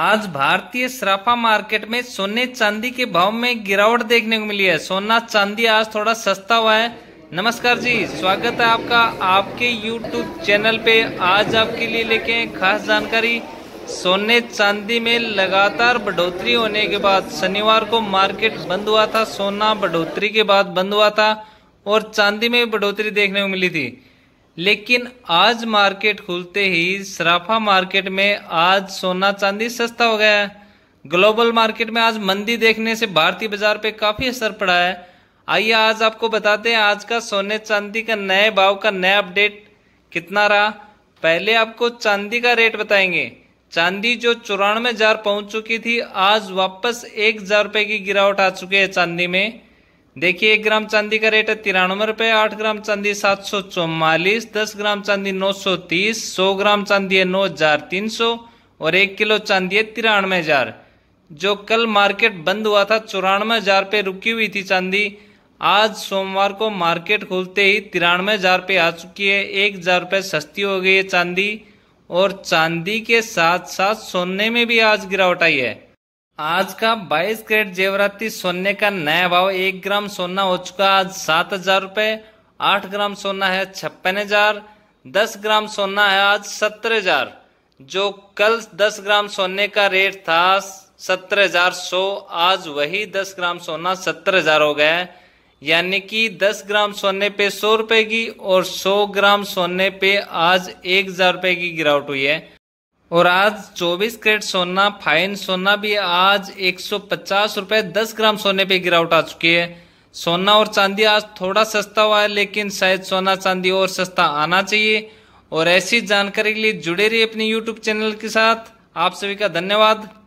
आज भारतीय सराफा मार्केट में सोने चांदी के भाव में गिरावट देखने को मिली है सोना चांदी आज थोड़ा सस्ता हुआ है नमस्कार जी स्वागत है आपका आपके यूट्यूब चैनल पे आज आपके लिए लेके खास जानकारी सोने चांदी में लगातार बढ़ोतरी होने के बाद शनिवार को मार्केट बंद हुआ था सोना बढ़ोतरी के बाद बंद हुआ था और चांदी में बढ़ोतरी देखने को मिली थी लेकिन आज मार्केट खुलते ही सराफा मार्केट में आज सोना चांदी सस्ता हो गया है ग्लोबल मार्केट में आज मंदी देखने से भारतीय बाजार पे काफी असर पड़ा है आइए आज आपको बताते हैं आज का सोने चांदी का नए भाव का नया अपडेट कितना रहा पहले आपको चांदी का रेट बताएंगे चांदी जो चौरानवे हजार पहुंच चुकी थी आज वापस एक हजार रुपए की गिरावट आ चुकी है चांदी में देखिए एक ग्राम चांदी का रेट है तिरानवे रुपए आठ ग्राम चांदी सात सौ चौवालीस दस ग्राम चांदी नौ सौ तीस सौ ग्राम चांदी है नौ हजार तीन सौ और एक किलो चांदी है तिरानवे हजार जो कल मार्केट बंद हुआ था चौरानवे हजार पे रुकी हुई थी चांदी आज सोमवार को मार्केट खुलते ही तिरानवे हजार पे आ चुकी है एक हजार रुपये सस्ती हो गई है चांदी और चांदी के साथ साथ सोने में भी आज गिरावट आई है आज का 22 कैरेट जेवराती सोने का नया भाव एक ग्राम सोना हो चुका आज सात हजार रूपए आठ ग्राम सोना है छप्पन हजार दस ग्राम सोना है आज सत्रह हजार जो कल दस ग्राम सोने का रेट था सत्रह हजार सौ आज वही दस ग्राम सोना सत्रह हजार हो गया है यानी कि दस ग्राम सोने पे सौ रुपए की और सौ ग्राम सोने पे आज एक हजार रुपए की गिरावट हुई है और आज 24 कैरेट सोना फाइन सोना भी आज एक सौ पचास ग्राम सोने पे गिरावट आ चुकी है सोना और चांदी आज थोड़ा सस्ता हुआ है लेकिन शायद सोना चांदी और सस्ता आना चाहिए और ऐसी जानकारी के लिए जुड़े रहिए अपने यूट्यूब चैनल के साथ आप सभी का धन्यवाद